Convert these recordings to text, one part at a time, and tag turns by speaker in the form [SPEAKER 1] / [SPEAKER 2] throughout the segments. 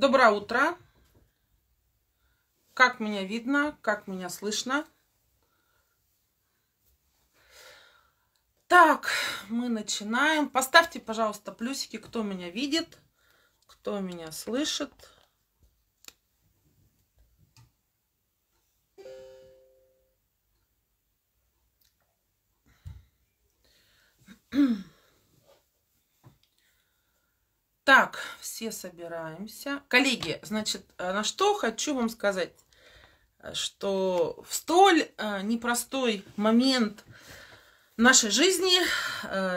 [SPEAKER 1] Доброе утро! Как меня видно, как меня слышно? Так, мы начинаем. Поставьте, пожалуйста, плюсики, кто меня видит, кто меня слышит. mm так, все собираемся. Коллеги, значит, э, на что хочу вам сказать, э, что в столь э, непростой момент нашей жизни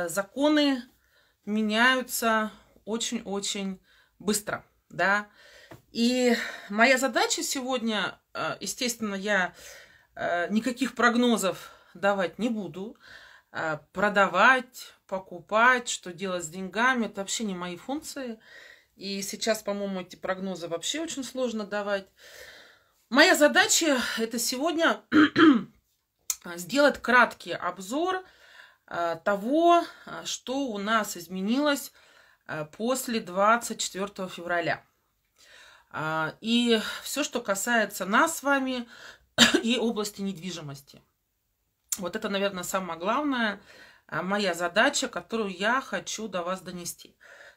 [SPEAKER 1] законы меняются очень-очень быстро, да. И моя задача сегодня, естественно, я никаких прогнозов давать не буду. Э, продавать, покупать, что делать с деньгами, это вообще не мои функции. И сейчас, по-моему, эти прогнозы вообще очень сложно давать. Моя задача это сегодня сделать краткий обзор э, того, что у нас изменилось э, после 24 февраля. А, и все, что касается нас с вами и области недвижимости – вот это, наверное, самое главное а, моя задача, которую я хочу до вас донести.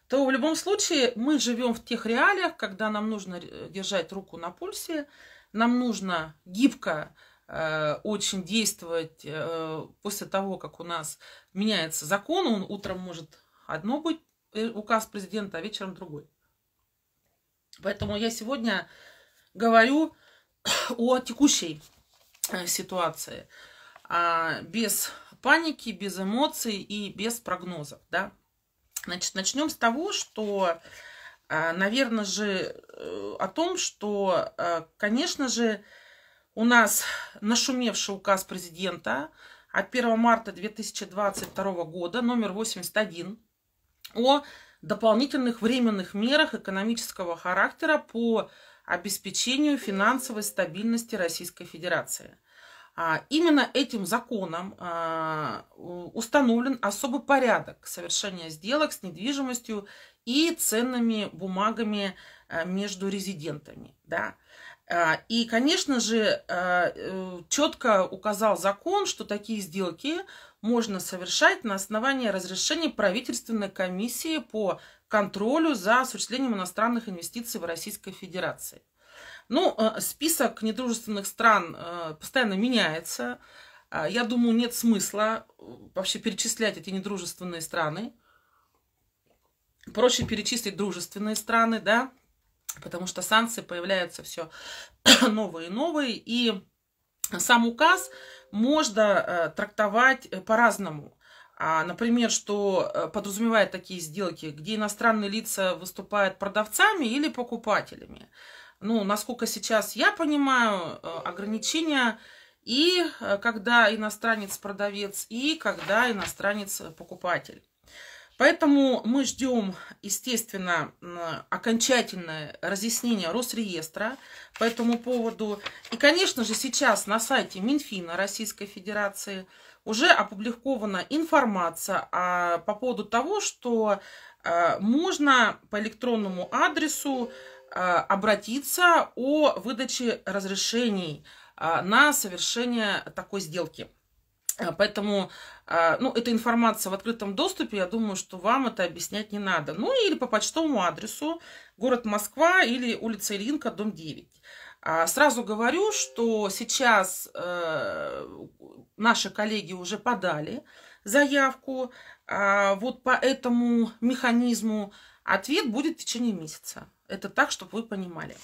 [SPEAKER 1] То в любом случае мы живем в тех реалиях, когда нам нужно э, держать руку на пульсе, нам нужно гибко э, очень действовать э, после того, как у нас меняется закон. Он утром может одно быть э, указ президента, а вечером другой. Поэтому я сегодня говорю о текущей э, ситуации а, без паники, без эмоций и без прогнозов, да. Значит, начнем с того, что, а, наверное же, э, о том, что, а, конечно же, у нас нашумевший указ президента от 1 марта 2022 года, номер 81, о дополнительных временных мерах экономического характера по обеспечению финансовой стабильности Российской Федерации – а, именно этим законом а, установлен особый порядок совершения сделок с недвижимостью и ценными бумагами а, между резидентами. Да? И, конечно же, э, четко указал закон, что такие сделки можно совершать на основании разрешения правительственной комиссии по контролю за осуществлением иностранных инвестиций в Российской Федерации. Ну, э, список недружественных стран э, постоянно меняется. А, я думаю, нет смысла э, вообще перечислять эти недружественные страны. Проще перечислить дружественные страны, да, потому что санкции появляются все новые и новые. И сам указ можно трактовать по-разному. А, например, что подразумевает такие сделки, где иностранные лица выступают продавцами или покупателями ну, насколько сейчас я понимаю, э, ограничения и э, когда иностранец продавец, и когда иностранец покупатель. Поэтому мы ждем, естественно, окончательное разъяснение Росреестра по этому поводу. И, конечно же, сейчас на сайте Минфина Российской Федерации уже опубликована информация а, по поводу того, что э, можно по электронному адресу Э, обратиться о выдаче разрешений э, на совершение такой сделки. Э, поэтому, ну, эта информация в открытом доступе, я думаю, что вам это объяснять не надо. Ну, или по почтовому адресу, город Москва или улица Ильинка, дом 9. А, сразу говорю, что сейчас наши коллеги уже подали заявку. А, вот по этому механизму ответ будет в течение месяца. Это так, чтобы вы понимали.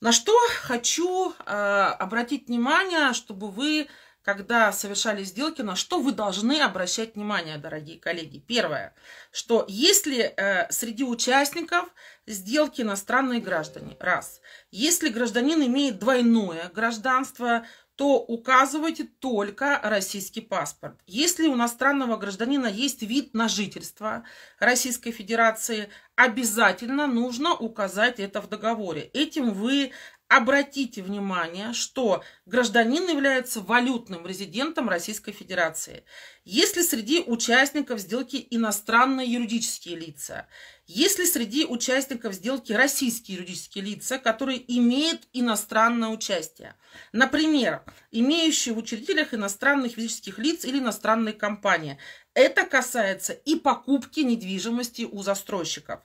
[SPEAKER 1] На что хочу э, обратить внимание, чтобы вы, когда совершали сделки, на что вы должны обращать внимание, дорогие коллеги. Первое, что если э, среди участников сделки иностранные граждане, раз. Если гражданин имеет двойное гражданство, то указывайте только российский паспорт. Если у иностранного гражданина есть вид на жительство Российской Федерации, обязательно нужно указать это в договоре. Этим вы обратите внимание, что гражданин является валютным резидентом Российской Федерации. Если среди участников сделки иностранные юридические лица, если среди участников сделки российские юридические лица, которые имеют иностранное участие, например, имеющие в учредителях иностранных физических лиц или иностранные компании, это касается и покупки недвижимости у застройщиков.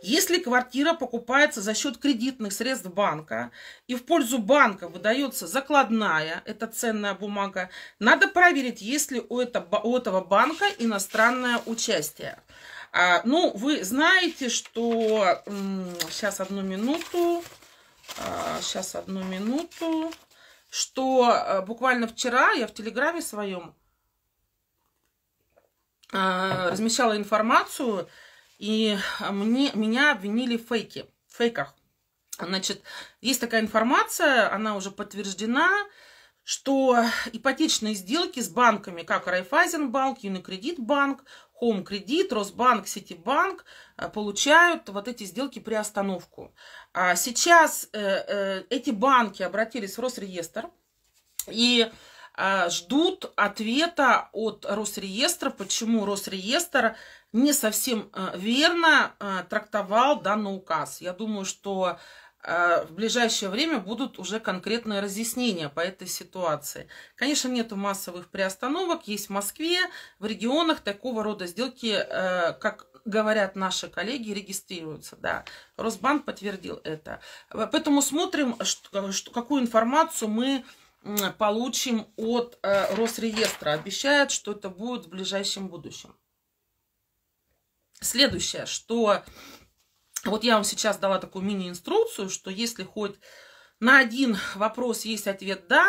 [SPEAKER 1] Если квартира покупается за счет кредитных средств банка и в пользу банка выдается закладная, это ценная бумага, надо проверить, есть ли у, этого банка иностранное участие. А, ну, вы знаете, что... Сейчас одну минуту. А, сейчас одну минуту. Что а, буквально вчера я в Телеграме своем Э, размещала информацию, и мне, меня обвинили в фейке, в фейках. Значит, есть такая информация, она уже подтверждена, что ипотечные сделки с банками, как Райфайзенбанк, Юникредитбанк, Хоумкредит, Росбанк, Ситибанк, э, получают вот эти сделки при остановку. А сейчас э, эти банки обратились в Росреестр, и а, ждут ответа от Росреестра, почему Росреестр не совсем а, верно а, трактовал данный указ. Я думаю, что в ближайшее время будут уже конкретные разъяснения по этой ситуации. Конечно, нет массовых приостановок, есть в Москве, в регионах такого рода сделки, как говорят наши коллеги, регистрируются. Да. Росбанк подтвердил это. Поэтому смотрим, что, какую информацию мы получим от э, Росреестра. Обещают, что это будет в ближайшем будущем. Следующее, что вот я вам сейчас дала такую мини-инструкцию, что если хоть на один вопрос есть ответ «да»,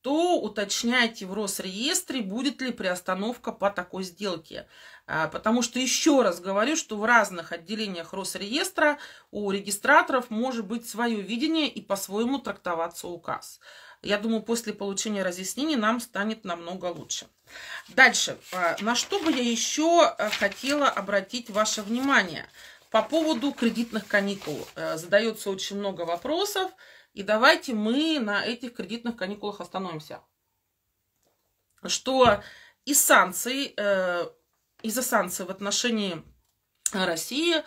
[SPEAKER 1] то уточняйте в Росреестре, будет ли приостановка по такой сделке. А, потому что еще раз говорю, что в разных отделениях Росреестра у регистраторов может быть свое видение и по-своему трактоваться указ. Я думаю, после получения разъяснений нам станет намного лучше. Дальше. А, на что бы я еще э, хотела обратить ваше внимание? По поводу кредитных каникул. Э, Задается очень много вопросов. И давайте мы на этих кредитных каникулах остановимся. Что из санкций, э, из-за санкций в отношении России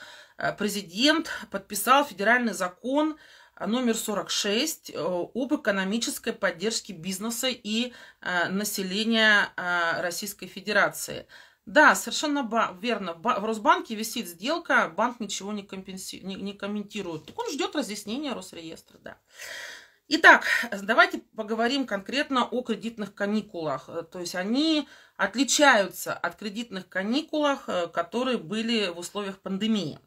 [SPEAKER 1] президент подписал федеральный закон а, номер 46 э, об экономической поддержке бизнеса и э, населения э, Российской Федерации. Да, совершенно верно. в Росбанке висит сделка, банк ничего не, компенси... не, комментирует. Так он ждет разъяснения Росреестра, да. Итак, давайте поговорим конкретно о кредитных каникулах. То есть они отличаются от кредитных каникулах, которые были в условиях пандемии.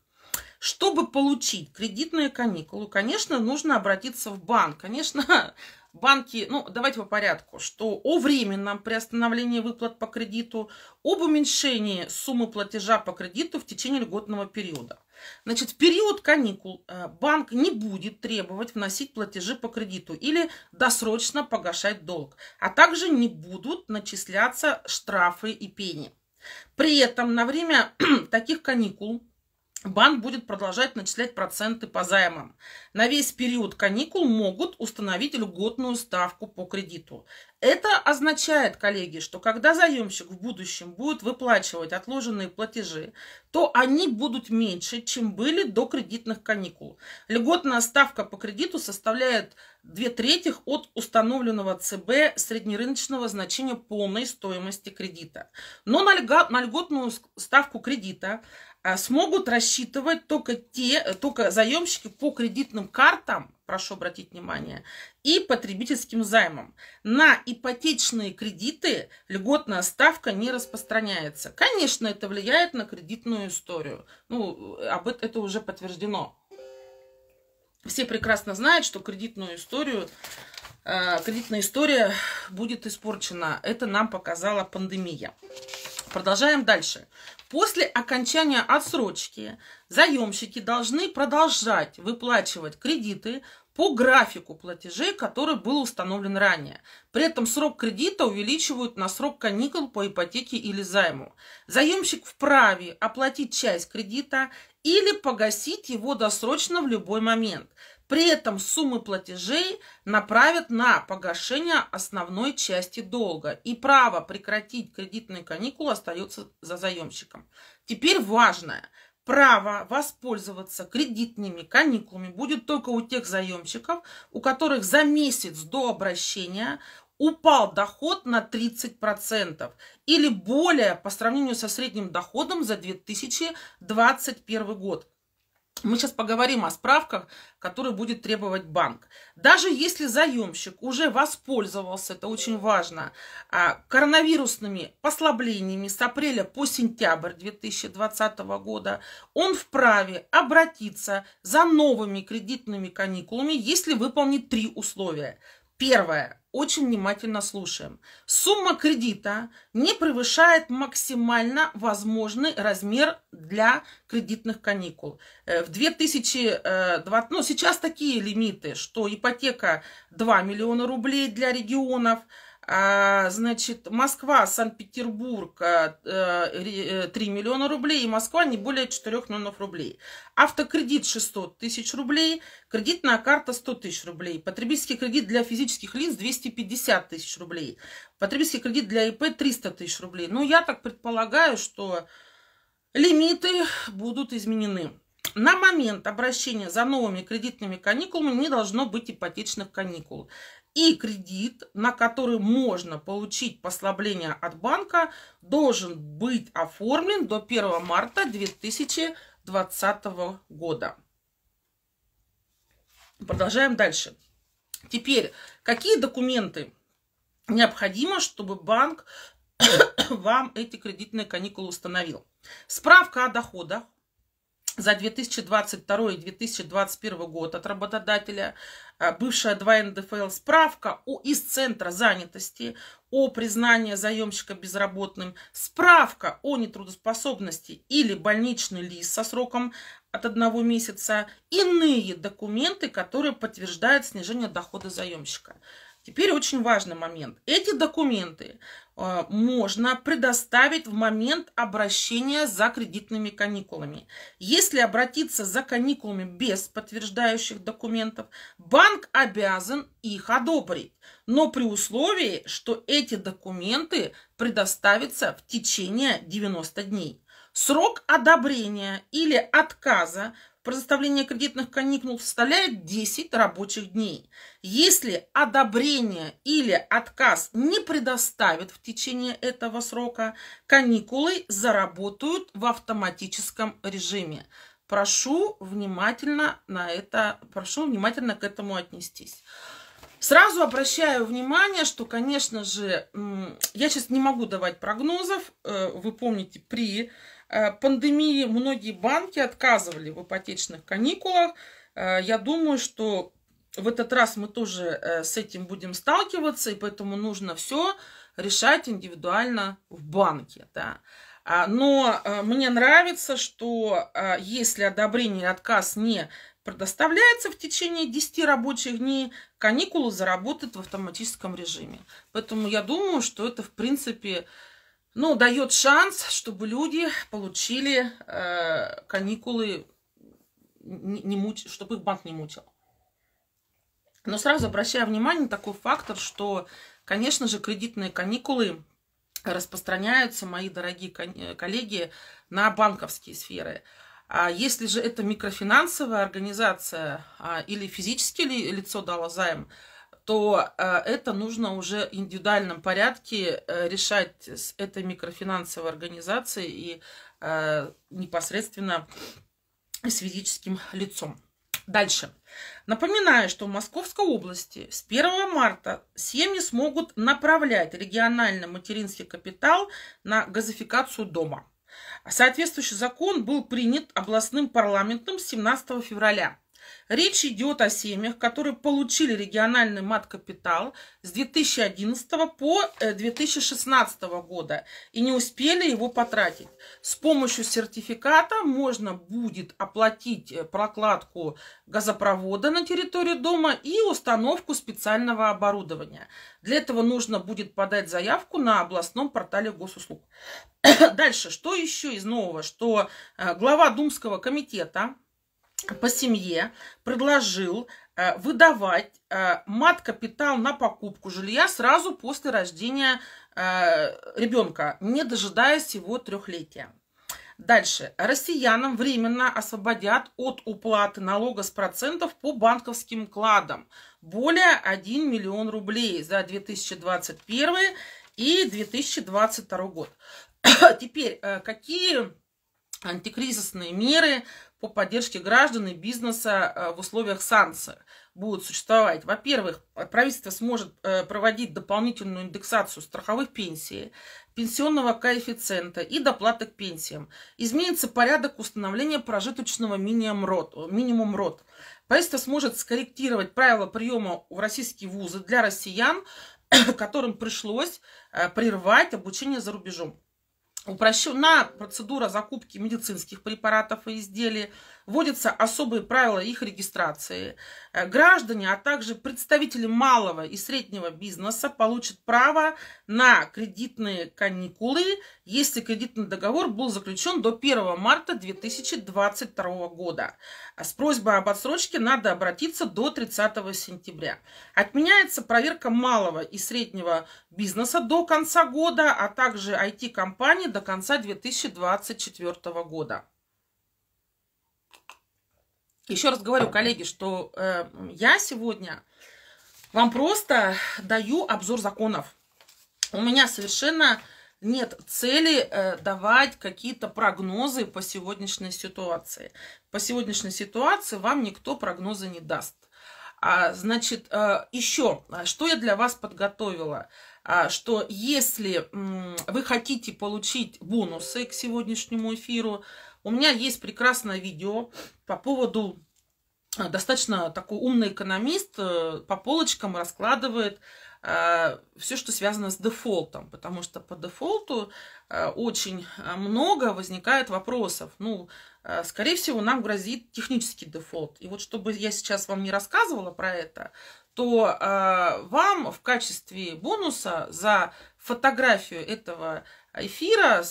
[SPEAKER 1] Чтобы получить кредитную каникулу, конечно, нужно обратиться в банк. Конечно, банки, ну, давайте по порядку, что о временном приостановлении выплат по кредиту, об уменьшении суммы платежа по кредиту в течение льготного периода. Значит, в период каникул э, банк не будет требовать вносить платежи по кредиту или досрочно погашать долг, а также не будут начисляться штрафы и пени. При этом на время таких каникул банк будет продолжать начислять проценты по займам. На весь период каникул могут установить льготную ставку по кредиту. Это означает, коллеги, что когда заемщик в будущем будет выплачивать отложенные платежи, то они будут меньше, чем были до кредитных каникул. Льготная ставка по кредиту составляет две трети от установленного ЦБ среднерыночного значения полной стоимости кредита. Но на льготную ставку кредита Э, смогут рассчитывать только те, э, только заемщики по кредитным картам, прошу обратить внимание, и потребительским займам. На ипотечные кредиты льготная ставка не распространяется. Конечно, это влияет на кредитную историю. Ну, э, об этом это уже подтверждено. Все прекрасно знают, что кредитную историю кредитная история будет испорчена. Это нам показала пандемия. Продолжаем дальше. После окончания отсрочки заемщики должны продолжать выплачивать кредиты по графику платежей, который был установлен ранее. При этом срок кредита увеличивают на срок каникул по ипотеке или займу. Заемщик вправе оплатить часть кредита или погасить его досрочно в любой момент – при этом суммы платежей направят на погашение основной части долга, и право прекратить кредитные каникулы остается за заемщиком. Теперь важное. Право воспользоваться кредитными каникулами будет только у тех заемщиков, у которых за месяц до обращения упал доход на 30% или более по сравнению со средним доходом за 2021 год. Мы сейчас поговорим о справках, которые будет требовать банк. Даже если заемщик уже воспользовался, это очень важно, а, коронавирусными послаблениями с апреля по сентябрь 2020 года, он вправе обратиться за новыми кредитными каникулами, если выполнит три условия – Первое. Очень внимательно слушаем. Сумма кредита не превышает максимально возможный размер для кредитных каникул. Э, в 2020, э, ну сейчас такие лимиты, что ипотека 2 миллиона рублей для регионов – а, значит, Москва, Санкт-Петербург 3 а, э, э, миллиона рублей, и Москва не более 4 миллионов рублей. Автокредит 600 тысяч рублей, кредитная карта 100 тысяч рублей, потребительский кредит для физических лиц 250 тысяч рублей, потребительский кредит для ИП 300 тысяч рублей. Но ну, я так предполагаю, что лимиты будут изменены. На момент обращения за новыми кредитными каникулами не должно быть ипотечных каникул. И кредит, на который можно получить послабление от банка, должен быть оформлен до 1 марта 2020 года. Продолжаем дальше. Теперь, какие документы необходимо, чтобы банк вам эти кредитные каникулы установил? Справка о доходах за 2022 и 2021 год от работодателя а, бывшая 2 НДФЛ справка о, из Центра занятости о признании заемщика безработным, справка о нетрудоспособности или больничный лист со сроком от одного месяца, иные документы, которые подтверждают снижение дохода заемщика. Теперь очень важный момент. Эти документы Э, можно предоставить в момент обращения за кредитными каникулами. Если обратиться за каникулами без подтверждающих документов, банк обязан их одобрить, но при условии, что эти документы предоставятся в течение 90 дней. Срок одобрения или отказа предоставление кредитных каникул составляет 10 рабочих дней. Если одобрение или отказ не предоставят в течение этого срока, каникулы заработают в автоматическом режиме. Прошу внимательно на это, прошу внимательно к этому отнестись. Сразу обращаю внимание, что, конечно же, я сейчас не могу давать прогнозов. Э, вы помните, при Э, пандемии многие банки отказывали в ипотечных каникулах. Э, я думаю, что в этот раз мы тоже э, с этим будем сталкиваться, и поэтому нужно все решать индивидуально в банке. Да. А, но мне нравится, что если одобрение и отказ не предоставляется в течение 10 рабочих дней, каникулы заработают в автоматическом режиме. Поэтому я думаю, что это в принципе ну, дает шанс, чтобы люди получили э, каникулы, не, не муч, чтобы их банк не мучил. Но сразу обращаю внимание на такой фактор, что, конечно же, кредитные каникулы распространяются, мои дорогие э, коллеги, на банковские сферы. А если же это микрофинансовая организация а, или физическое лицо дало займ – то э, это нужно уже в индивидуальном порядке э, решать с этой микрофинансовой организацией и э, непосредственно с физическим лицом. Дальше. Напоминаю, что в Московской области с 1 марта семьи смогут направлять региональный материнский капитал на газификацию дома. Соответствующий закон был принят областным парламентом 17 февраля. Речь идет о семьях, которые получили региональный мат-капитал с 2011 по 2016 э, года и не успели его потратить. С помощью сертификата можно будет оплатить э, прокладку газопровода на территории дома и установку специального оборудования. Для этого нужно будет подать заявку на областном портале госуслуг. Дальше, что еще из нового? Что э, глава Думского комитета по семье предложил э, выдавать э, мат-капитал на покупку жилья сразу после рождения э, ребенка, не дожидаясь его трехлетия. Дальше. Россиянам временно освободят от уплаты налога с процентов по банковским вкладам более 1 миллион рублей за 2021 и 2022 год. Теперь, какие антикризисные меры по поддержке граждан и бизнеса э, в условиях санкций будут существовать. Во-первых, правительство сможет э, проводить дополнительную индексацию страховых пенсий, пенсионного коэффициента и доплаты к пенсиям. Изменится порядок установления прожиточного минимум рот. Э, минимум рот. Правительство сможет скорректировать правила приема в российские вузы для россиян, которым пришлось прервать обучение за рубежом. Упрощена процедура закупки медицинских препаратов и изделий вводятся особые правила их регистрации. Э, граждане, а также представители малого и среднего бизнеса получат право на кредитные каникулы, если кредитный договор был заключен до 1 марта 2022 года. А с просьбой об отсрочке надо обратиться до 30 сентября. Отменяется проверка малого и среднего бизнеса до конца года, а также IT-компаний до конца 2024 года. Еще раз говорю, коллеги, что э, я сегодня вам просто даю обзор законов. У меня совершенно нет цели э, давать какие-то прогнозы по сегодняшней ситуации. По сегодняшней ситуации вам никто прогнозы не даст. А, значит, э, еще, что я для вас подготовила? А, что если э, вы хотите получить бонусы к сегодняшнему эфиру, э, у меня есть прекрасное видео по поводу э, достаточно такой умный экономист э, по полочкам раскладывает э, все, что связано с дефолтом, потому что по дефолту очень много возникает вопросов. Ну, скорее всего, нам грозит технический дефолт. И вот чтобы я сейчас вам не рассказывала про это, то вам в качестве бонуса за фотографию этого эфира,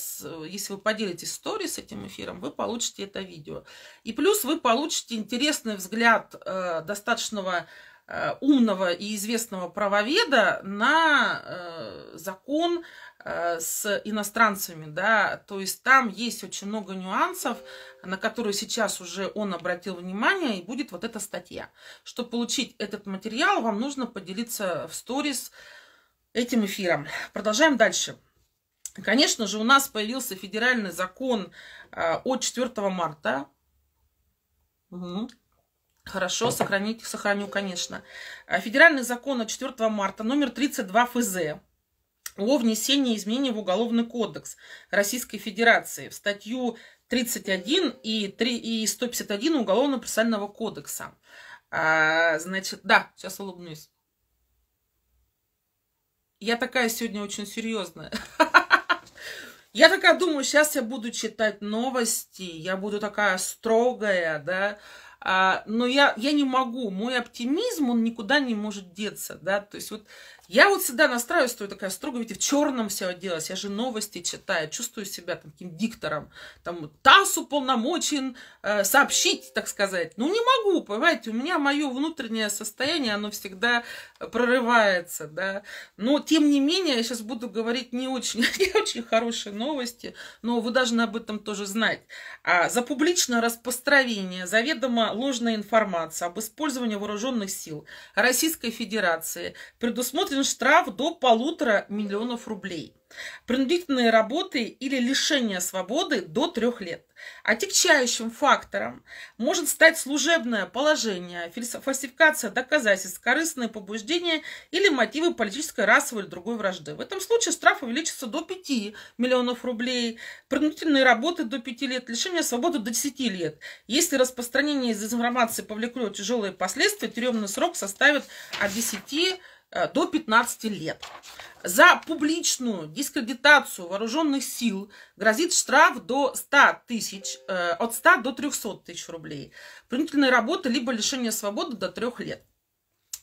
[SPEAKER 1] если вы поделитесь стори с этим эфиром, вы получите это видео. И плюс вы получите интересный взгляд э, достаточного э, умного и известного правоведа на э, закон э, с иностранцами, да, то есть там есть очень много нюансов, на которые сейчас уже он обратил внимание, и будет вот эта статья. Чтобы получить этот материал, вам нужно поделиться в сторис этим эфиром. Продолжаем дальше. Конечно же, у нас появился федеральный закон а, от 4 марта. Угу. Хорошо, сохранить, сохраню, конечно. А, федеральный закон от 4 марта, номер 32 ФЗ о внесении изменений в Уголовный кодекс Российской Федерации в статью 31 и, 3, и 151 Уголовно-процессуального кодекса. А, значит, да, сейчас улыбнусь. Я такая сегодня очень серьезная. Я такая думаю, сейчас я буду читать новости, я буду такая строгая, да, а, но я, я не могу, мой оптимизм, он никуда не может деться, да, то есть вот я вот всегда настраиваюсь, что я такая строго, ведь в черном все оделась, я же новости читаю, чувствую себя там, таким диктором, там ТАСС уполномочен э, сообщить, так сказать. Ну не могу, понимаете, у меня мое внутреннее состояние, оно всегда прорывается, да. Но тем не менее, я сейчас буду говорить не очень, не очень хорошие новости, но вы должны об этом тоже знать. А за публичное распространение заведомо ложной информации об использовании вооруженных сил Российской Федерации предусмотрено грозен штраф до полутора миллионов рублей. Принудительные работы или лишение свободы до трех лет. Отягчающим фактором может стать служебное положение, фальсификация доказательств, корыстные побуждения или мотивы политической, расовой или другой вражды. В этом случае штраф увеличится до 5 миллионов рублей, принудительные работы до 5 лет, лишение свободы до 10 лет. Если распространение из информации повлекло тяжелые последствия, тюремный срок составит от 10 Э, до 15 лет. За публичную дискредитацию вооруженных сил грозит штраф до 100 тысяч, э, от 100 до 300 тысяч рублей. Принудительные работы либо лишение свободы до 3 лет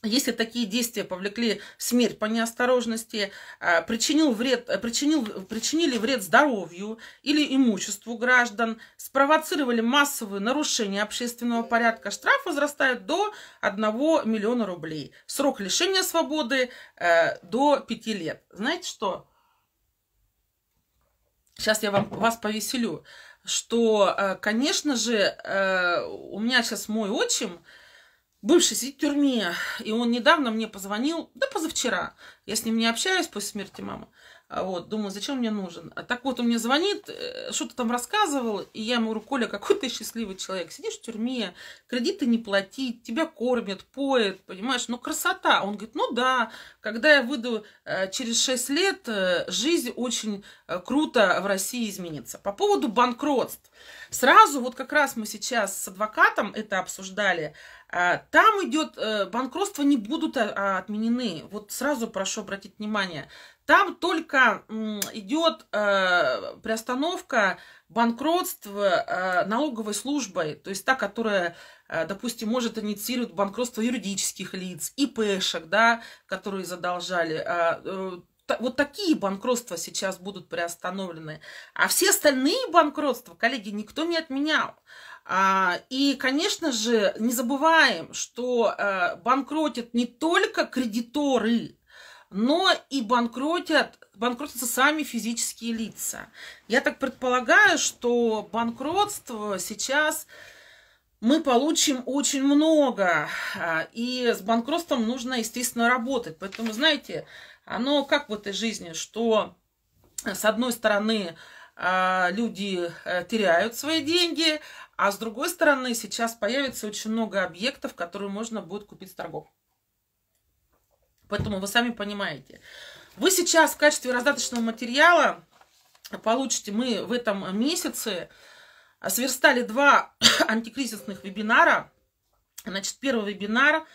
[SPEAKER 1] если такие действия повлекли смерть по неосторожности, а, причинил вред, причинил, причинили вред здоровью или имуществу граждан, спровоцировали массовые нарушения общественного порядка, штраф возрастает до 1 миллиона рублей. Срок лишения свободы э, до 5 лет. Знаете что? Сейчас я вам, вас повеселю, что, э, конечно же, э, у меня сейчас мой отчим, бывший сидит в тюрьме, и он недавно мне позвонил, да позавчера, я с ним не общаюсь после смерти мамы, а вот, думаю, зачем мне нужен? А Так вот, он мне звонит, э, что-то там рассказывал, и я ему говорю, Коля, какой ты счастливый человек. Сидишь в тюрьме, кредиты не платить, тебя кормят, поят, понимаешь? Ну, красота. Он говорит, ну да, когда я выйду э, через 6 лет, э, жизнь очень круто в России изменится. По поводу банкротств. Сразу, вот как раз мы сейчас с адвокатом это обсуждали, а, там идет, банкротства не будут а, отменены. Вот сразу прошу обратить внимание. Там только идет э, приостановка банкротства э, налоговой службой, то есть та, которая, э, допустим, может инициировать банкротство юридических лиц, ИПшек, да, которые задолжали. Э, э, вот такие банкротства сейчас будут приостановлены. А все остальные банкротства, коллеги, никто не отменял. А, и, конечно же, не забываем, что э, банкротят не только кредиторы, но и банкротят, банкротятся сами физические лица. Я так предполагаю, что банкротство сейчас мы получим очень много, а, и с банкротством нужно, естественно, работать. Поэтому, знаете, оно как в этой жизни, что э, с одной стороны а, люди э, теряют свои деньги, а с другой стороны сейчас появится очень много объектов, которые можно будет купить с торгов. Поэтому вы сами понимаете. Вы сейчас в качестве раздаточного материала получите, мы в этом месяце сверстали два антикризисных вебинара. Значит, первый вебинар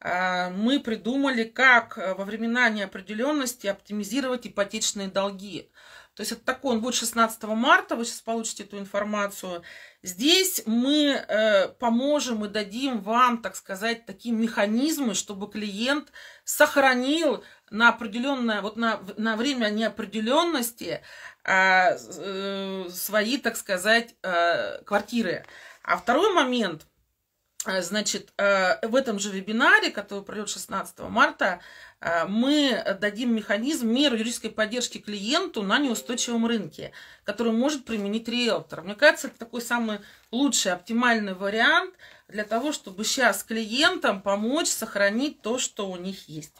[SPEAKER 1] э, мы придумали, как э, во времена неопределенности оптимизировать ипотечные долги. То есть это такой, он будет 16 марта, вы сейчас получите эту информацию. Здесь мы э, поможем и дадим вам, так сказать, такие механизмы, чтобы клиент сохранил на определенное, вот на, на время неопределенности э, э, свои, так сказать, э, квартиры. А второй момент, э, значит, э, в этом же вебинаре, который пройдет 16 марта, Э, мы дадим механизм меру юридической поддержки клиенту на неустойчивом рынке, который может применить риэлтор. Мне кажется, это такой самый лучший, оптимальный вариант для того, чтобы сейчас клиентам помочь сохранить то, что у них есть.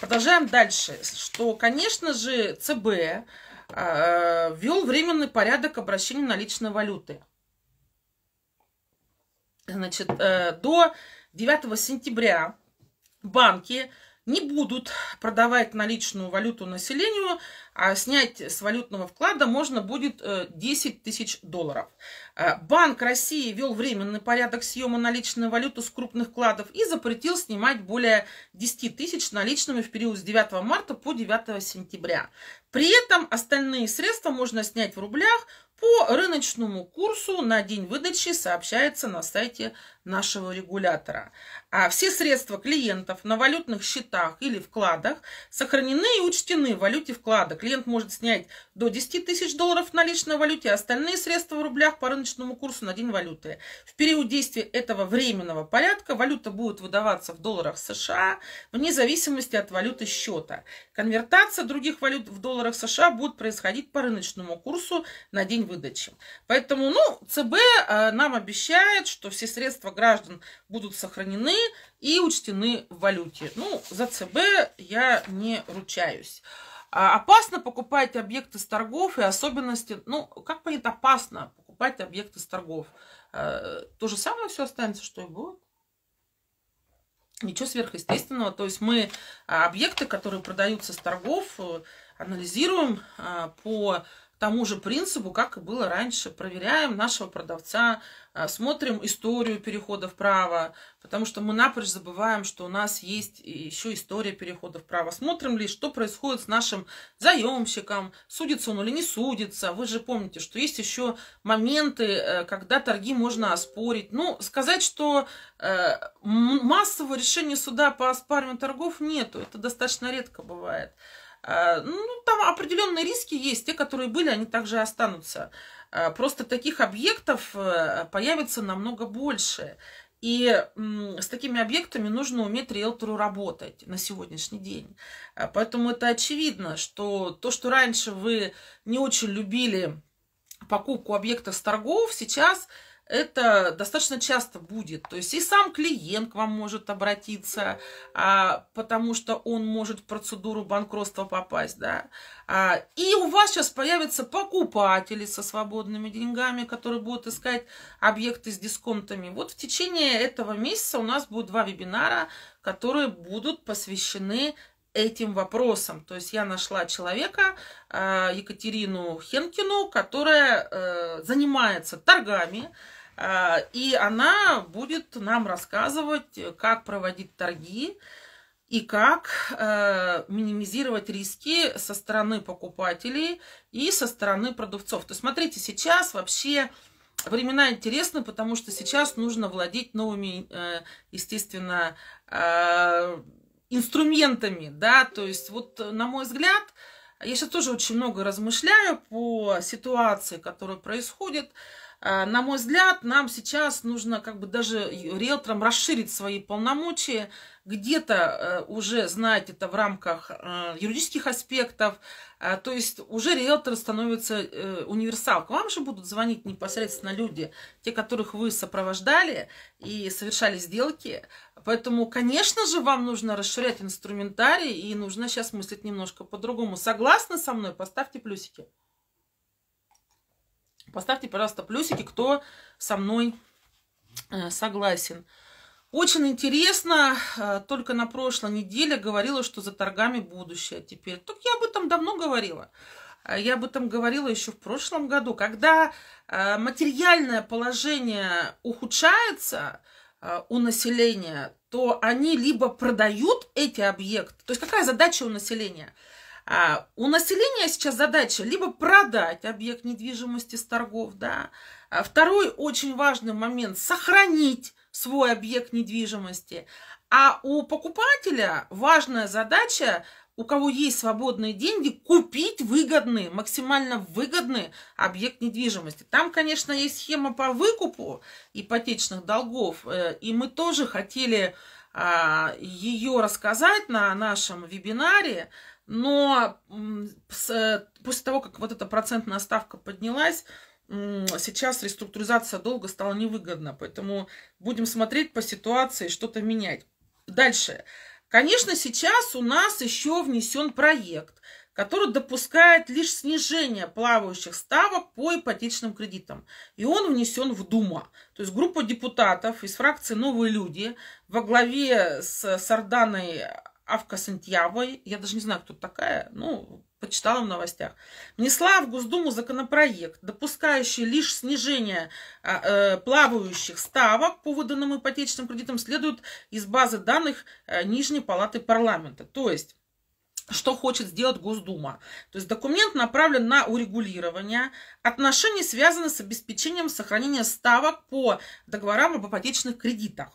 [SPEAKER 1] Продолжаем дальше, что, конечно же, ЦБ э, ввел временный порядок обращения наличной валюты. Значит, э, до 9 сентября банки не будут продавать наличную валюту населению, а снять с валютного вклада можно будет 10 э, тысяч долларов. Э, Банк России вел временный порядок съема наличной валюты с крупных вкладов и запретил снимать более 10 тысяч наличными в период с 9 марта по 9 сентября. При этом остальные средства можно снять в рублях по рыночному курсу на день выдачи сообщается на сайте нашего регулятора. А все средства клиентов на валютных счетах или вкладах сохранены и учтены в валюте вклада. Клиент может снять до 10 тысяч долларов в наличной валюте, а остальные средства в рублях по рыночному курсу на день валюты. В период действия этого временного порядка валюта будет выдаваться в долларах США вне зависимости от валюты счета. Конвертация других валют в долларах США будет происходить по рыночному курсу на день выдачи. Поэтому ну, ЦБ э, нам обещает, что все средства граждан будут сохранены и учтены в валюте. Ну, за ЦБ я не ручаюсь. А опасно покупать объекты с торгов и особенности... Ну, как понять, опасно покупать объекты с торгов? А, то же самое все останется, что и было. Ничего сверхъестественного. То есть мы а, объекты, которые продаются с торгов, э, анализируем а, по тому же принципу, как и было раньше. Проверяем нашего продавца, э, смотрим историю перехода вправо, потому что мы напрочь забываем, что у нас есть еще история перехода вправо. Смотрим ли, что происходит с нашим заемщиком, судится он или не судится. Вы же помните, что есть еще моменты, э, когда торги можно оспорить. Ну, сказать, что э, массового решения суда по оспариванию торгов нету, это достаточно редко бывает. Э, ну, там определенные риски есть, те, которые были, они также останутся. Э, просто таких объектов э, появится намного больше. И с такими объектами нужно уметь риэлтору работать на сегодняшний день. Поэтому это очевидно, что то, что раньше вы не очень любили покупку объекта с торгов, сейчас это достаточно часто будет. То есть и сам клиент к вам может обратиться, а, потому что он может в процедуру банкротства попасть, да. А, и у вас сейчас появятся покупатели со свободными деньгами, которые будут искать объекты с дисконтами. Вот в течение этого месяца у нас будет два вебинара, которые будут посвящены этим вопросом. То есть я нашла человека, э, Екатерину Хенкину, которая э, занимается торгами, э, и она будет нам рассказывать, как проводить торги и как минимизировать риски со стороны покупателей и со стороны продавцов. То есть смотрите, сейчас вообще Времена интересны, потому что сейчас нужно владеть новыми, естественно, инструментами, да, то есть вот, э, на мой взгляд, я сейчас тоже очень много размышляю по ситуации, которая происходит. Э, на мой взгляд, нам сейчас нужно как бы даже риэлторам расширить свои полномочия, где-то э, уже, знать это в рамках юридических аспектов, а, то есть уже риэлтор становится э, универсал. К вам же будут звонить непосредственно люди, те, которых вы сопровождали и совершали сделки. Поэтому, конечно же, вам нужно расширять инструментарий и нужно сейчас мыслить немножко по-другому. Согласны со мной? Поставьте плюсики. Поставьте, пожалуйста, плюсики, кто со мной э, согласен. Очень интересно, э, только на прошлой неделе говорила, что за торгами будущее теперь. только я об этом давно говорила. А я об этом говорила еще в прошлом году. Когда э, материальное положение ухудшается э, у населения, то они либо продают эти объекты. То есть какая задача у населения? А, у населения сейчас задача либо продать объект недвижимости с торгов, да. А второй очень важный момент – сохранить свой объект недвижимости. А у покупателя важная задача, у кого есть свободные деньги, купить выгодный, максимально выгодный объект недвижимости. Там, конечно, есть схема по выкупу ипотечных долгов, э, и мы тоже хотели а, ее рассказать на нашем вебинаре, но э, после того, как вот эта процентная ставка поднялась, сейчас реструктуризация долга стала невыгодна, поэтому будем смотреть по ситуации, что-то менять. Дальше. Конечно, сейчас у нас еще внесен проект, который допускает лишь снижение плавающих ставок по ипотечным кредитам. И он внесен в Дума. То есть группа депутатов из фракции «Новые люди» во главе с Сарданой Авка Сантьявой, я даже не знаю, кто такая, ну, почитала в новостях, внесла в Госдуму законопроект, допускающий лишь снижение а, э, плавающих ставок по выданным ипотечным кредитам, следует из базы данных э, Нижней палаты парламента. То есть что хочет сделать Госдума. То есть документ направлен на урегулирование отношений, связанных с обеспечением сохранения ставок по договорам об ипотечных кредитах.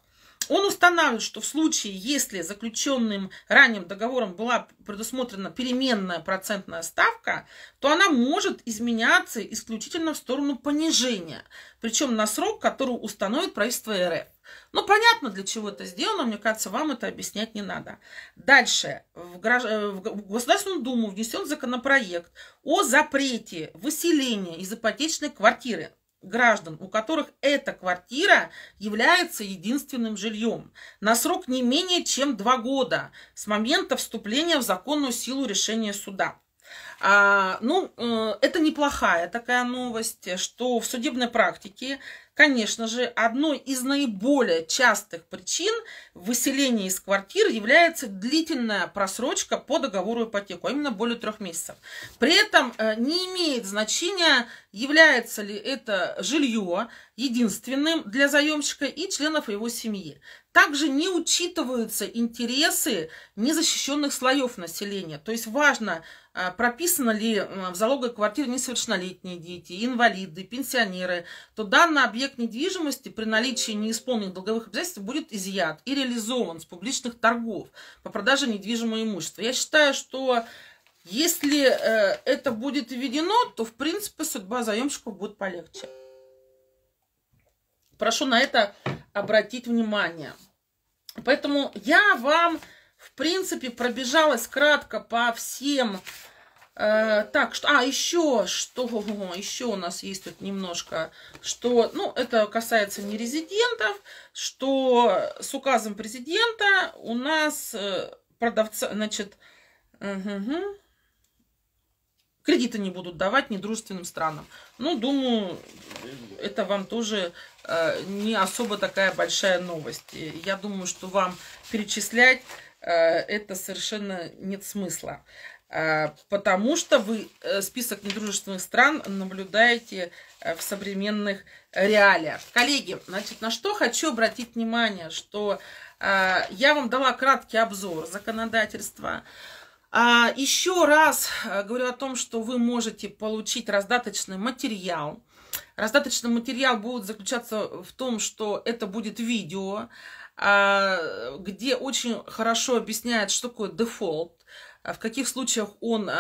[SPEAKER 1] Он устанавливает, что в случае, если заключенным ранним договором была предусмотрена переменная процентная ставка, то она может изменяться исключительно в сторону понижения, причем на срок, который установит правительство РФ. Ну, понятно, для чего это сделано, мне кажется, вам это объяснять не надо. Дальше. В, гражд... Э, в Государственную Думу внесен законопроект о запрете выселения из ипотечной квартиры граждан, у которых эта квартира является единственным жильем на срок не менее чем два года с момента вступления в законную силу решения суда. А, ну, э, это неплохая такая новость, что в судебной практике Конечно же, одной из наиболее частых причин выселения из квартир является длительная просрочка по договору ипотеку, а именно более трех месяцев. При этом э, не имеет значения, является ли это жилье, единственным для заемщика и членов его семьи. Также не учитываются интересы незащищенных слоев населения. То есть важно, а, прописано ли а, в залоговой квартире несовершеннолетние дети, инвалиды, пенсионеры, то данный объект недвижимости при наличии неисполненных долговых обязательств будет изъят и реализован с публичных торгов по продаже недвижимого имущества. Я считаю, что если э, это будет введено, то, в принципе, судьба заемщиков будет полегче. Прошу на это обратить внимание. Поэтому я вам, в принципе, пробежалась кратко по всем. Э, так, что, а, еще, что, еще у нас есть тут немножко, что, ну, это касается не резидентов, что с указом президента у нас э, продавца, значит, угу, Кредиты не будут давать недружественным странам. Ну, думаю, это вам тоже э, не особо такая большая новость. Я думаю, что вам перечислять э, это совершенно нет смысла. Э, потому что вы э, список недружественных стран наблюдаете э, в современных реалиях. Коллеги, значит, на что хочу обратить внимание, что э, я вам дала краткий обзор законодательства. А, Еще раз э, говорю о том, что вы можете получить раздаточный материал. Раздаточный материал будет заключаться в том, что это будет видео, а, где очень хорошо объясняет, что такое дефолт, а, в каких случаях он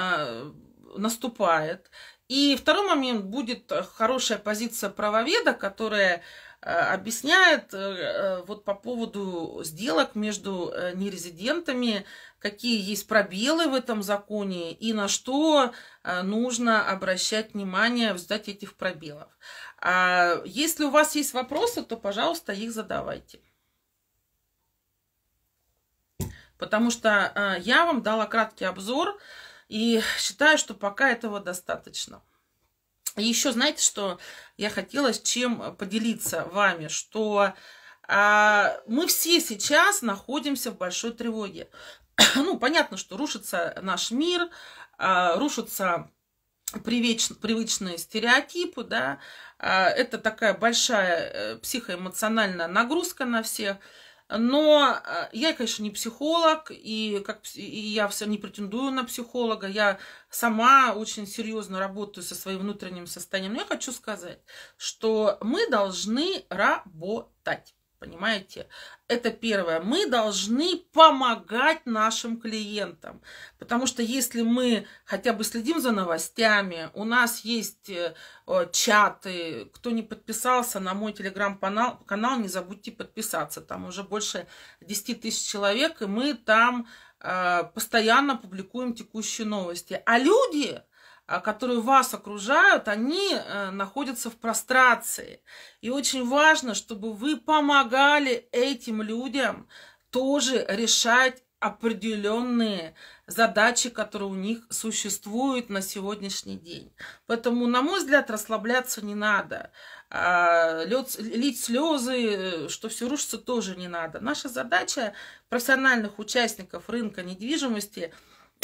[SPEAKER 1] наступает. И второй момент будет хорошая позиция правоведа, которая Э, объясняет э, вот по поводу сделок между э, нерезидентами, какие есть пробелы в этом законе и на что нужно обращать внимание в результате этих пробелов. А если у вас есть вопросы, то, пожалуйста, их задавайте. Потому что я вам дала краткий обзор и считаю, что пока этого достаточно. Еще знаете, что я хотела с чем поделиться вами, что а, мы все сейчас находимся в большой тревоге. ну, понятно, что рушится наш мир, а, рушатся привеч, привычные стереотипы, да, а, это такая большая э, психоэмоциональная нагрузка на всех – но э, я, конечно, не психолог, и, как, и я все не претендую на психолога. Я сама очень серьезно работаю со своим внутренним состоянием. Но я хочу сказать, что мы должны работать. Понимаете? Это первое. Мы должны помогать нашим клиентам. Потому что если мы хотя бы следим за новостями, у нас есть э, чаты, кто не подписался на мой телеграм-канал, канал, не забудьте подписаться. Там уже больше 10 тысяч человек, и мы там э, постоянно публикуем текущие новости. А люди а, которые вас окружают, они э, находятся в прострации. И очень важно, чтобы вы помогали этим людям тоже решать определенные задачи, которые у них существуют на сегодняшний день. Поэтому, на мой взгляд, расслабляться не надо. А, лить слезы, э, что все рушится, тоже не надо. Наша задача профессиональных участников рынка недвижимости –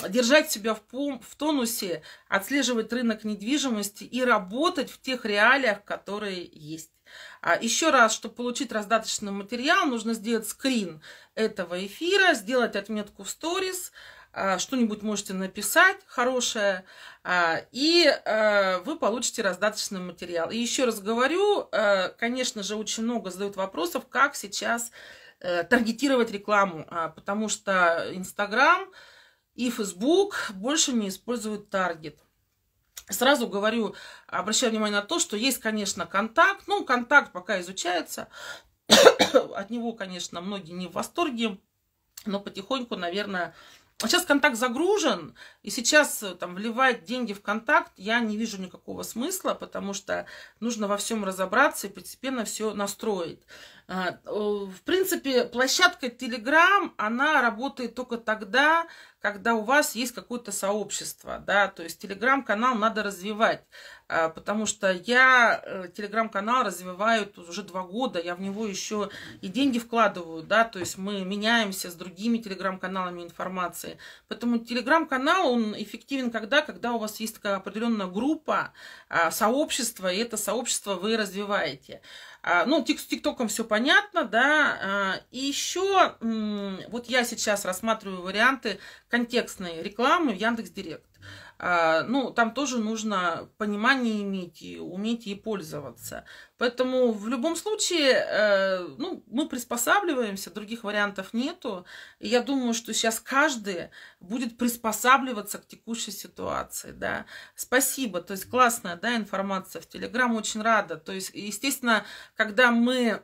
[SPEAKER 1] держать себя в, пом- в тонусе, отслеживать рынок недвижимости и работать в тех реалиях, которые есть. А еще раз, чтобы получить раздаточный материал, нужно сделать скрин этого эфира, сделать отметку в сторис, а, что-нибудь можете написать хорошее, а, и а, вы получите раздаточный материал. И еще раз говорю, конечно же, очень много задают вопросов, как сейчас э, таргетировать рекламу, потому что Инстаграм... Instagram и Facebook больше не используют таргет. Сразу говорю, обращаю внимание на то, что есть, конечно, контакт. Ну, контакт пока изучается. От него, конечно, многие не в восторге, но потихоньку, наверное... Сейчас контакт загружен, и сейчас там вливать деньги в контакт я не вижу никакого смысла, потому что нужно во всем разобраться и постепенно все настроить. А, в принципе, площадка Telegram, она работает только тогда, когда у вас есть какое-то сообщество, да, то есть телеграм-канал надо развивать, а, потому что я э, телеграм-канал развиваю уже два года, я в него еще и деньги вкладываю, да, то есть мы меняемся с другими телеграм-каналами информации, поэтому телеграм-канал, он эффективен когда, когда у вас есть такая определенная группа, а, сообщество, и это сообщество вы развиваете. А, ну, с ТикТоком все понятно, да. А, и еще, вот я сейчас рассматриваю варианты контекстной рекламы в Яндекс.Директ. А, ну, там тоже нужно понимание иметь и уметь ей пользоваться. Поэтому в любом случае, э, ну, мы приспосабливаемся, других вариантов нету. И я думаю, что сейчас каждый будет приспосабливаться к текущей ситуации, да. Спасибо, то есть классная, да, информация в Телеграм, очень рада. То есть, естественно, когда мы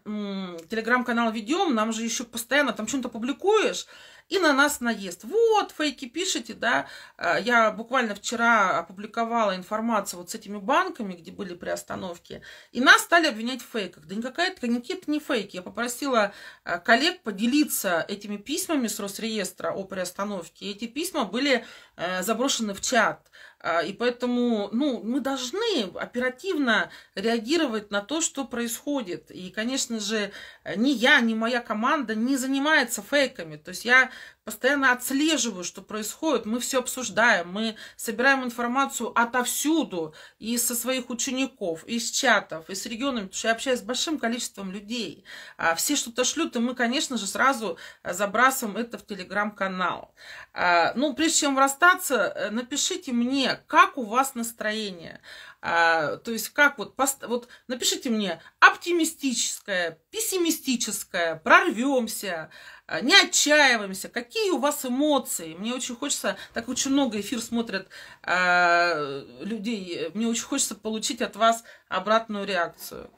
[SPEAKER 1] Телеграм-канал ведем, нам же еще постоянно там что-то публикуешь, и на нас наезд. Вот, фейки пишете, да, а, я буквально вчера опубликовала информацию вот с этими банками, где были приостановки, и нас стали обвинять в фейках. Да никакая, это, какие это не фейки. Я попросила а, коллег поделиться этими письмами с Росреестра о приостановке. И эти письма были э, заброшены в чат а, и поэтому ну, мы должны оперативно реагировать на то, что происходит. И, конечно же, ни я, ни моя команда не занимается фейками. То есть я постоянно отслеживаю, что происходит. Мы все обсуждаем, мы собираем информацию отовсюду, и со своих учеников, из чатов, и с регионами, потому что я общаюсь с большим количеством людей. А все что-то шлют, и мы, конечно же, сразу забрасываем это в телеграм-канал. А, ну, прежде чем расстаться, э, напишите мне, мне, как у вас настроение. А, то есть как вот, пост... вот напишите мне оптимистическое, пессимистическое, прорвемся, а, не отчаиваемся, какие у вас эмоции. Мне очень хочется, так очень много эфир смотрят а, людей, мне очень хочется получить от вас обратную реакцию.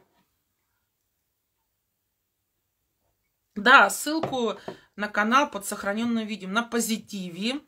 [SPEAKER 1] Да, ссылку на канал под сохраненным видео, на позитиве.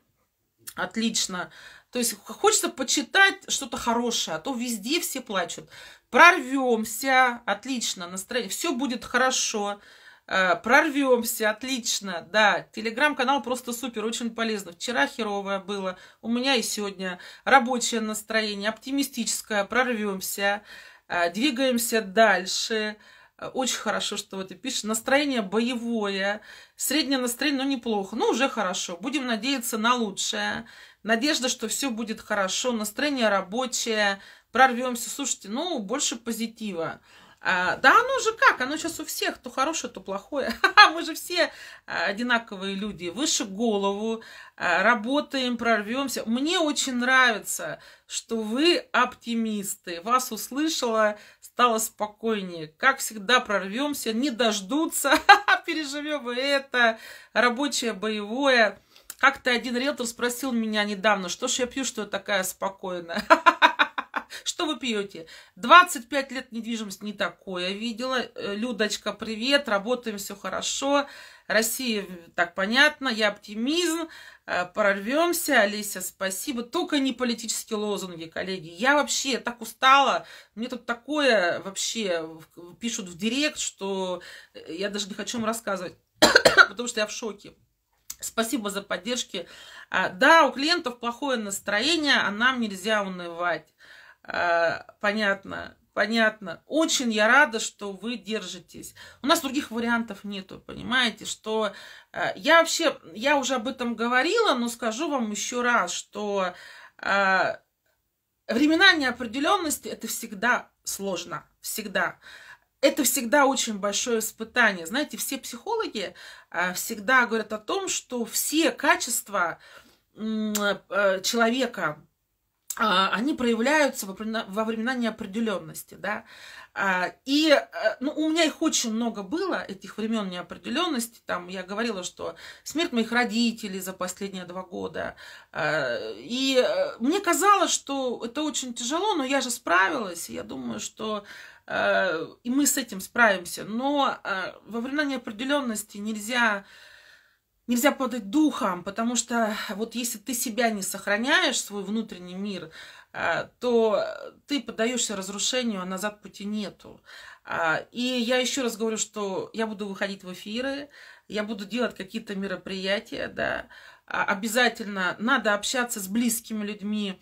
[SPEAKER 1] Отлично. То есть хочется почитать что-то хорошее, а то везде все плачут. Прорвемся, отлично, настроение, все будет хорошо. Э, прорвемся, отлично, да. Телеграм-канал просто супер, очень полезно. Вчера херовое было, у меня и сегодня рабочее настроение, оптимистическое, прорвемся, э, двигаемся дальше. Э, очень хорошо, что ты пишешь. Настроение боевое, среднее настроение, но неплохо, но ну, уже хорошо. Будем надеяться на лучшее надежда, что все будет хорошо, настроение рабочее, прорвемся. Слушайте, ну, больше позитива. А, да оно же как, оно сейчас у всех, то хорошее, то плохое. Мы же все а, одинаковые люди, выше голову, а, работаем, прорвемся. Мне очень нравится, что вы оптимисты, вас услышала, стало спокойнее. Как всегда прорвемся, не дождутся, переживем это, рабочее, боевое. Как-то один риэлтор спросил меня недавно, что ж я пью, что я такая спокойная. Что вы пьете? 25 лет недвижимость не такое видела. Э, Людочка, привет, работаем, все хорошо. Россия, э, так понятно, я оптимизм, э, прорвемся, Олеся, спасибо. Только не политические лозунги, коллеги. Я вообще так устала, мне тут такое вообще пишут в директ, что я даже не хочу им рассказывать, потому что я в шоке. Спасибо за поддержки. А, да, у клиентов плохое настроение, а нам нельзя унывать. А, понятно, понятно. Очень я рада, что вы держитесь. У нас других вариантов нету, понимаете, что а, я вообще, я уже об этом говорила, но скажу вам еще раз, что а, времена неопределенности это всегда сложно, всегда это всегда очень большое испытание. Знаете, все психологи а, всегда говорят о том, что все качества э, человека, а, они проявляются во времена неопределенности, да. А, и э, ну, у меня их очень много было, этих времен неопределенности. Там я говорила, что смерть моих родителей за последние два года. И э, мне казалось, что это очень тяжело, но я же справилась. Я думаю, что Э, и мы с этим справимся. Но э, во времена неопределенности нельзя Нельзя подать духом, потому что вот если ты себя не сохраняешь, свой внутренний мир, э, то ты поддаешься разрушению, а назад пути нету. И я еще раз говорю, что я буду выходить в эфиры, я буду делать какие-то мероприятия, да, обязательно надо общаться с близкими людьми,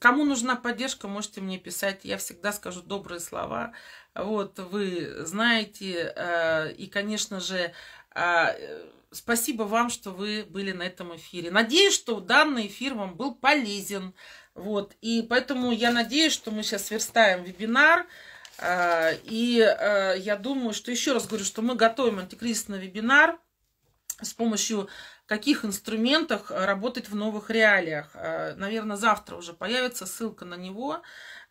[SPEAKER 1] Кому нужна поддержка, можете мне писать. Я всегда скажу добрые слова. Вот, вы знаете. Э, и, конечно же, а, э, спасибо вам, что вы были на этом эфире. Надеюсь, что данный эфир вам был полезен. Вот, и поэтому я надеюсь, что мы сейчас сверстаем вебинар. А, и э, я думаю, что еще раз говорю, что мы готовим антикризисный вебинар с помощью каких инструментах э, работать в новых реалиях. Э, Наверное, завтра уже появится ссылка на него.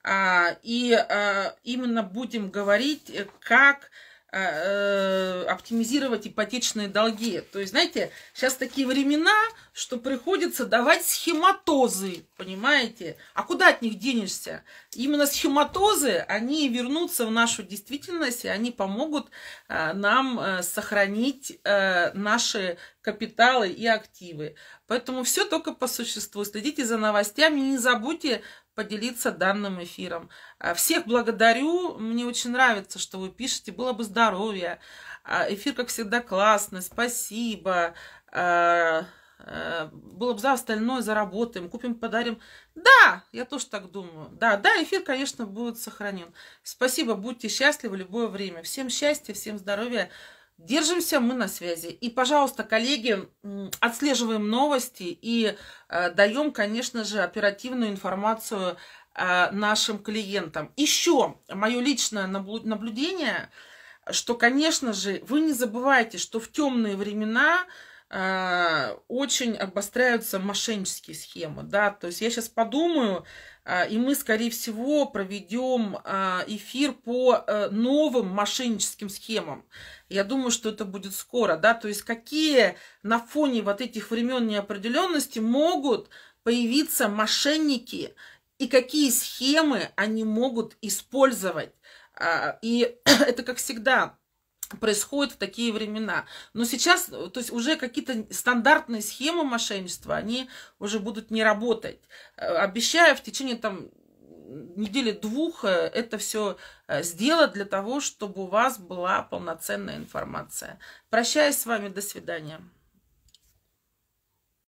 [SPEAKER 1] А, и э, именно будем говорить, как а, э, оптимизировать ипотечные долги. То есть, знаете, сейчас такие времена, что приходится давать схематозы, понимаете? А куда от них денешься? Именно схематозы, они вернутся в нашу действительность, и они помогут а, нам э, сохранить э, наши капиталы и активы. Поэтому все только по существу. Следите за новостями, не забудьте поделиться данным эфиром. А, всех благодарю. Мне очень нравится, что вы пишете. Было бы здоровье. А, эфир, как всегда, классный. Спасибо. А, было бы за остальное заработаем, купим, подарим. Да, я тоже так думаю. Да, да, эфир, конечно, будет сохранен. Спасибо, будьте счастливы в любое время. Всем счастья, всем здоровья. Держимся, мы на связи. И, пожалуйста, коллеги, отслеживаем новости и э, даем, конечно же, оперативную информацию э, нашим клиентам. Еще мое личное наблюдение, что, конечно же, вы не забывайте, что в темные времена а, очень обостряются мошеннические схемы, да, то есть я сейчас подумаю, а, и мы, скорее всего, проведем а, эфир по э, новым мошенническим схемам. Я думаю, что это будет скоро, да, то есть какие на фоне вот этих времен неопределенности могут появиться мошенники и какие схемы они могут использовать. И это, как всегда, происходит в такие времена. Но сейчас, то есть уже какие-то стандартные схемы мошенничества, они уже будут не работать. Э, обещаю в течение там недели двух э, это все э, сделать для того, чтобы у вас была полноценная информация. Прощаюсь с вами, до свидания.